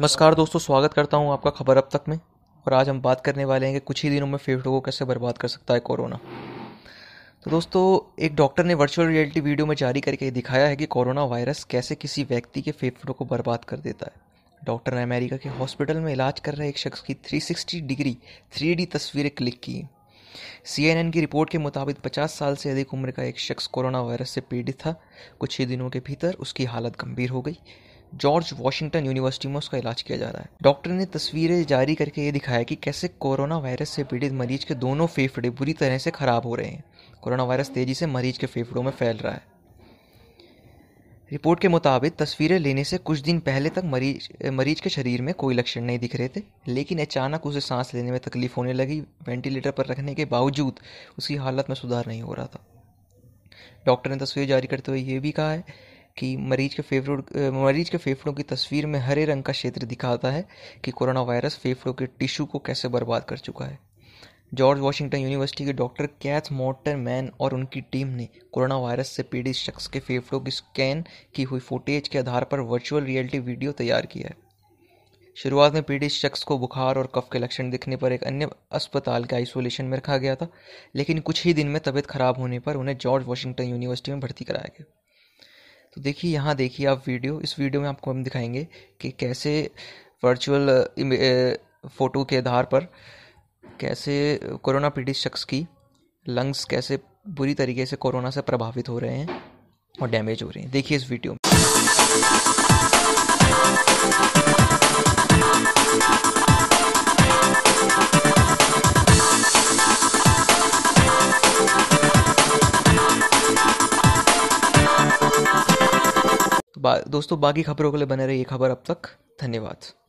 नमस्कार दोस्तों स्वागत करता हूं आपका खबर अब तक में और आज हम बात करने वाले हैं कि कुछ ही दिनों में फेफड़ों को कैसे बर्बाद कर सकता है कोरोना तो दोस्तों एक डॉक्टर ने वर्चुअल रियलिटी वीडियो में जारी करके दिखाया है कि कोरोना वायरस कैसे किसी व्यक्ति के फेफड़ों को बर्बाद कर देता है डॉक्टर ने अमेरिका के हॉस्पिटल में इलाज कर रहे एक शख्स की 360 डिग्री 3D तस्वीरें क्लिक की सीएनएन की रिपोर्ट के मुताबिक 50 साल से अधिक उम्र का एक शख्स कोरोना वायरस से पीड़ित था कुछ ही दिनों के भीतर उसकी हालत गंभीर हो गई जॉर्ज वॉशिंगटन यूनिवर्सिटी में उसका इलाज किया जा रहा है डॉक्टर ने तस्वीरें जारी करके ये दिखाया कि कैसे कोरोना वायरस से पीड़ित मरीज के दोनों फेफड़े बुरी तरह से खराब हो रहे हैं कोरोना वायरस तेजी से मरीज के फेफड़ों में फैल रहा है रिपोर्ट के मुताबिक तस्वीरें लेने से कुछ दिन पहले तक मरीज मरीज के शरीर में कोई लक्षण नहीं दिख रहे थे लेकिन अचानक उसे सांस लेने में तकलीफ होने लगी वेंटिलेटर पर रखने के बावजूद उसकी हालत में सुधार नहीं हो रहा था डॉक्टर ने तस्वीरें जारी करते हुए ये भी कहा है कि मरीज के फेफड़ों मरीज के फेफड़ों की तस्वीर में हरे रंग का क्षेत्र दिखाता है कि कोरोना वायरस फेफड़ों के टिश्यू को कैसे बर्बाद कर चुका है जॉर्ज वाशिंगटन यूनिवर्सिटी के डॉक्टर कैथ मॉटरमैन और उनकी टीम ने कोरोना वायरस से पीड़ित शख्स के फेफड़ों की स्कैन की हुई फुटेज के आधार पर वर्चुअल रियलिटी वीडियो तैयार किया है शुरुआत में पीड़ित शख्स को बुखार और कफ के लक्षण दिखने पर एक अन्य अस्पताल के आइसोलेशन में रखा गया था लेकिन कुछ ही दिन में तबीयत खराब होने पर उन्हें जॉर्ज वाशिंगटन यूनिवर्सिटी में भर्ती कराया गया तो देखिए यहाँ देखिए आप वीडियो इस वीडियो में आपको हम दिखाएंगे कि कैसे वर्चुअल फ़ोटो uh, uh, के आधार पर कैसे कोरोना पीड़ित शख्स की लंग्स कैसे बुरी तरीके से कोरोना से प्रभावित हो रहे हैं और डैमेज हो रहे हैं देखिए इस वीडियो में तो बा, दोस्तों बाकी खबरों के लिए बने रहिए खबर अब तक धन्यवाद